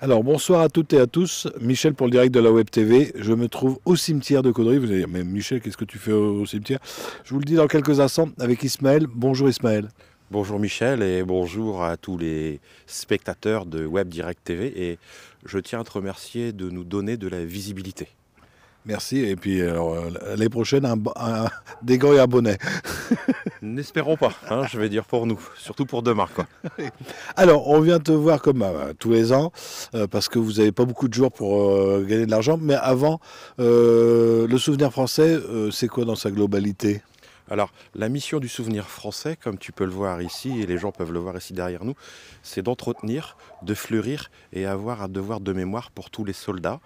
Alors bonsoir à toutes et à tous. Michel pour le direct de la Web TV. Je me trouve au cimetière de Caudry. Vous allez dire, mais Michel, qu'est-ce que tu fais au cimetière Je vous le dis dans quelques instants avec Ismaël. Bonjour Ismaël. Bonjour Michel et bonjour à tous les spectateurs de Web Direct TV. Et je tiens à te remercier de nous donner de la visibilité. Merci. Et puis alors, euh, les prochaines, un, des gants et un bonnet. N'espérons pas, hein, je vais dire pour nous, surtout pour demain. Alors, on vient te voir comme euh, tous les ans, euh, parce que vous n'avez pas beaucoup de jours pour euh, gagner de l'argent. Mais avant, le souvenir français, c'est quoi dans sa globalité alors, la mission du souvenir français, comme tu peux le voir ici, et les gens peuvent le voir ici derrière nous, c'est d'entretenir, de fleurir et avoir un devoir de mémoire pour tous les soldats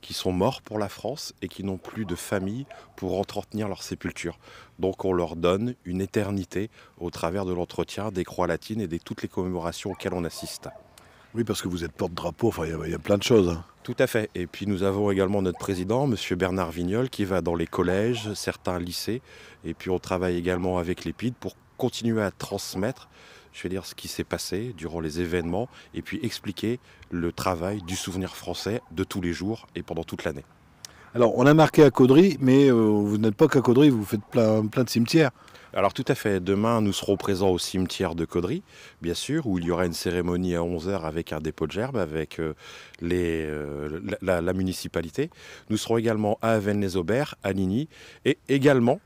qui sont morts pour la France et qui n'ont plus de famille pour entretenir leur sépulture. Donc on leur donne une éternité au travers de l'entretien des croix latines et de toutes les commémorations auxquelles on assiste. Oui, parce que vous êtes porte-drapeau, enfin il y, a plein de choses. Hein. Tout à fait. Et puis nous avons également notre président, M. Bernard Vignol, qui va dans les collèges, certains lycées. Et puis on travaille également avec l'EPID pour continuer à transmettre je vais dire, ce qui s'est passé durant les événements et puis expliquer le travail du souvenir français de tous les jours et pendant toute l'année. Alors, on a marqué à Caudry, mais euh, vous n'êtes pas qu'à Caudry, vous faites plein, de cimetières. Alors tout à fait, demain nous serons présents au cimetière de Caudry, bien sûr, où il y aura une cérémonie à 11h avec un dépôt de gerbes, avec euh, euh, la, municipalité. Nous serons également à Avennes-les-Auberts, à Ligny, et également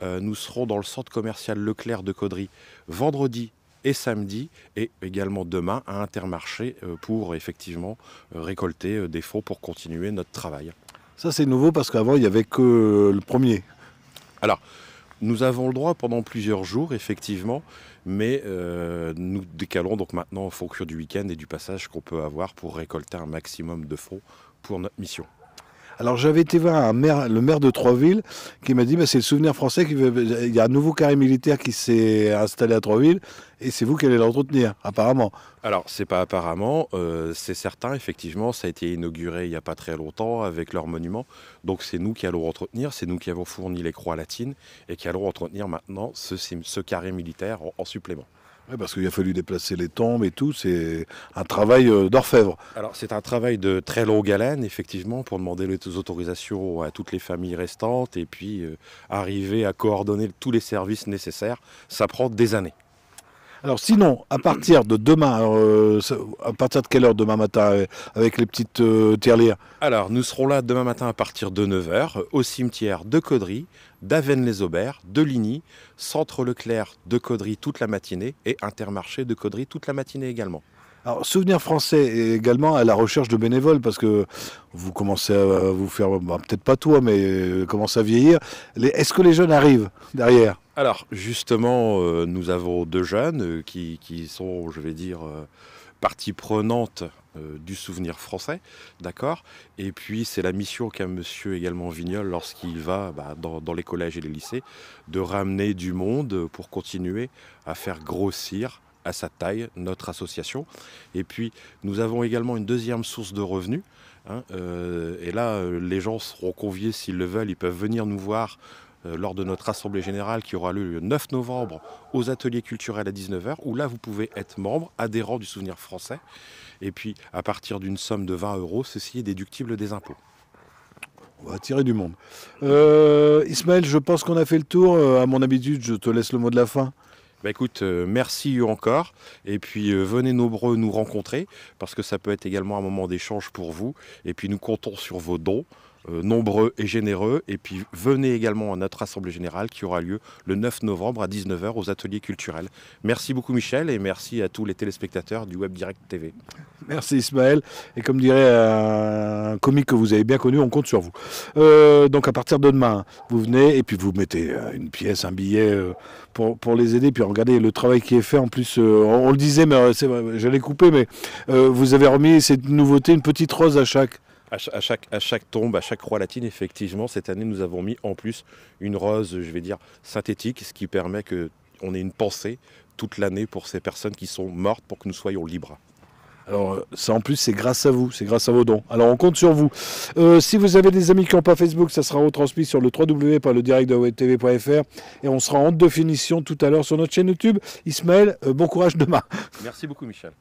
nous serons dans le centre commercial Leclerc de Caudry vendredi et samedi et également demain à Intermarché euh, pour effectivement euh, récolter euh, des fonds pour continuer notre travail. Ça c'est nouveau parce qu'avant il n'y avait que le premier. Alors, nous avons le droit pendant plusieurs jours, effectivement, mais nous décalons donc maintenant en fonction du week-end et du passage qu'on peut avoir pour récolter un maximum de fonds pour notre mission. Alors j'avais été voir le maire de Troisville qui m'a dit c'est le souvenir français, qui veut... il y a un nouveau carré militaire qui s'est installé à Troisville et c'est vous qui allez l'entretenir, apparemment. Alors c'est pas apparemment, euh, c'est certain, effectivement, ça a été inauguré il n'y a pas très longtemps avec leur monument. Donc c'est nous qui allons entretenir, c'est nous qui avons fourni les croix latines et qui allons entretenir maintenant ce, carré militaire en supplément. Oui, parce qu'il a fallu déplacer les tombes et tout, c'est un travail euh, d'orfèvre. Alors c'est un travail de très longue haleine, effectivement, pour demander les autorisations à toutes les familles restantes et puis euh, arriver à coordonner tous les services nécessaires, ça prend des années. Alors sinon, à partir de demain, euh, à partir de quelle heure demain matin euh, avec les petites euh, Alors nous serons là demain matin à partir de 9h au cimetière de Caudry, davennes les auberts de Ligny, Centre Leclerc de Caudry toute la matinée et Intermarché de Caudry toute la matinée également. Alors, Souvenir français également à la recherche de bénévoles parce que vous commencez à vous faire, bah, peut-être pas toi, mais euh, commence à vieillir. Est-ce que les jeunes arrivent derrière Alors, justement, euh, nous avons deux jeunes euh, qui, sont, je vais dire, partie prenante du souvenir français, d'accord Et puis c'est la mission qu'a monsieur également Vignol lorsqu'il va bah, dans, les collèges et les lycées, de ramener du monde pour continuer à faire grossir à sa taille, notre association. Et puis, nous avons également une deuxième source de revenus. Hein, euh, et là, euh, les gens seront conviés s'ils le veulent. Ils peuvent venir nous voir euh, lors de notre assemblée générale qui aura lieu le 9 novembre aux ateliers culturels à 19h, où là vous pouvez être membre, adhérent du souvenir français, et puis à partir d'une somme de 20 euros, ceci est déductible des impôts. On va attirer du monde. Ismaël, je pense qu'on a fait le tour. À mon habitude, je te laisse le mot de la fin. Bah, écoute, euh, merci encore. Et puis euh, venez nombreux nous rencontrer parce que ça peut être également un moment d'échange pour vous. Et puis nous comptons sur vos dons. Euh, nombreux et généreux. Et puis venez également à notre Assemblée Générale qui aura lieu le 9 novembre à 19h aux ateliers culturels. Merci beaucoup Michel et merci à tous les téléspectateurs du Web Direct TV. Merci Ismaël. Et comme dirait un comique que vous avez bien connu, on compte sur vous. Euh, donc à partir de demain, vous venez et puis vous mettez euh, une pièce, un billet pour, pour les aider. Puis regardez le travail qui est fait. En plus, on, le disait, mais j'allais couper, mais vous avez remis cette nouveauté, une petite rose à chaque à chaque, à, chaque, tombe, à chaque croix latine, effectivement, cette année, nous avons mis en plus une rose, je vais dire, synthétique, ce qui permet qu'on ait une pensée toute l'année pour ces personnes qui sont mortes pour que nous soyons libres. Alors euh, ça en plus c'est grâce à vous, c'est grâce à vos dons. Alors on compte sur vous. Euh, si vous avez des amis qui n'ont pas Facebook, ça sera retransmis sur le le direct www.ledirectdewebtv.fr et on sera en définition tout à l'heure sur notre chaîne YouTube. Ismaël, euh, bon courage demain. Merci beaucoup Michel.